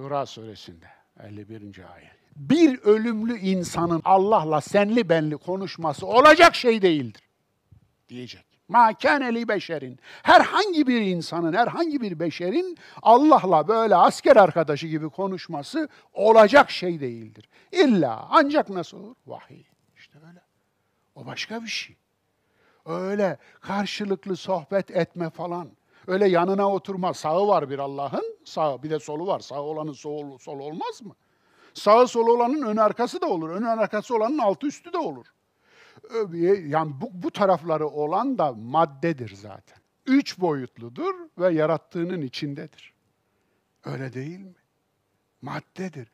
Şura suresinde 51. ayet. Bir ölümlü insanın Allah'la senli benli konuşması olacak şey değildir diyecek. Ma kâneli beşerin. Herhangi bir insanın, herhangi bir beşerin Allah'la böyle asker arkadaşı gibi konuşması olacak şey değildir. İlla ancak nasıl olur? Vahiy. İşte öyle. O başka bir şey. Öyle karşılıklı sohbet etme falan. Öyle yanına oturma sağı var bir Allah'ın. Sağ bir de solu var. Sağ olanın solu sol olmaz mı? Sağı solu olanın ön arkası da olur. Ön arkası olanın altı üstü de olur. Yani bu, bu tarafları olan da maddedir zaten. Üç boyutludur ve yarattığının içindedir. Öyle değil mi? Maddedir.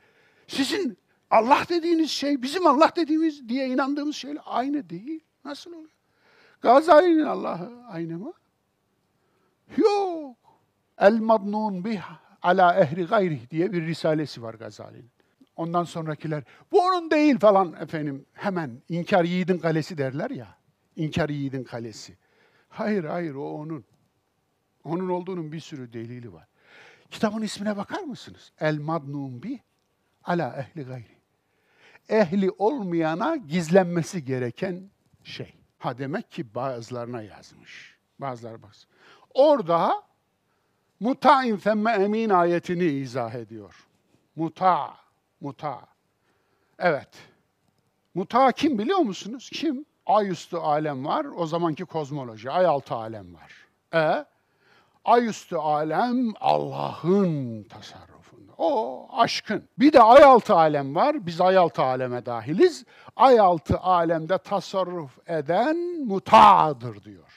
Sizin Allah dediğiniz şey, bizim Allah dediğimiz diye inandığımız şeyle aynı değil. Nasıl oluyor? Gazali'nin Allah'ı aynı mı? Yok. El madnun biha ala ehri gayri diye bir risalesi var Gazali'nin. Ondan sonrakiler bu onun değil falan efendim hemen inkar yiğidin kalesi derler ya. İnkar yiğidin kalesi. Hayır hayır o onun. Onun olduğunun bir sürü delili var. Kitabın ismine bakar mısınız? El madnun bi ala ehli gayri. Ehli olmayana gizlenmesi gereken şey. Ha demek ki bazılarına yazmış. bazılar baksın. Orada Muta'in semme emin ayetini izah ediyor. Muta, muta. Evet. Muta kim biliyor musunuz? Kim? Ay üstü alem var, o zamanki kozmoloji, ay altı alem var. E, ay üstü alem Allah'ın tasarrufunda. O aşkın. Bir de ay altı alem var, biz ay altı aleme dahiliz. Ay altı alemde tasarruf eden mutadır diyor.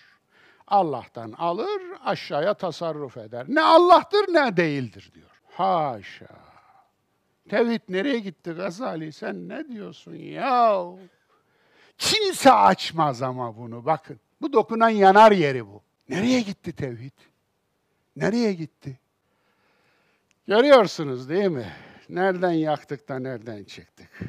Allah'tan alır, aşağıya tasarruf eder. Ne Allah'tır ne değildir diyor. Haşa. Tevhid nereye gitti Gazali? Sen ne diyorsun ya? Kimse açmaz ama bunu bakın. Bu dokunan yanar yeri bu. Nereye gitti tevhid? Nereye gitti? Görüyorsunuz değil mi? Nereden yaktık da nereden çıktık?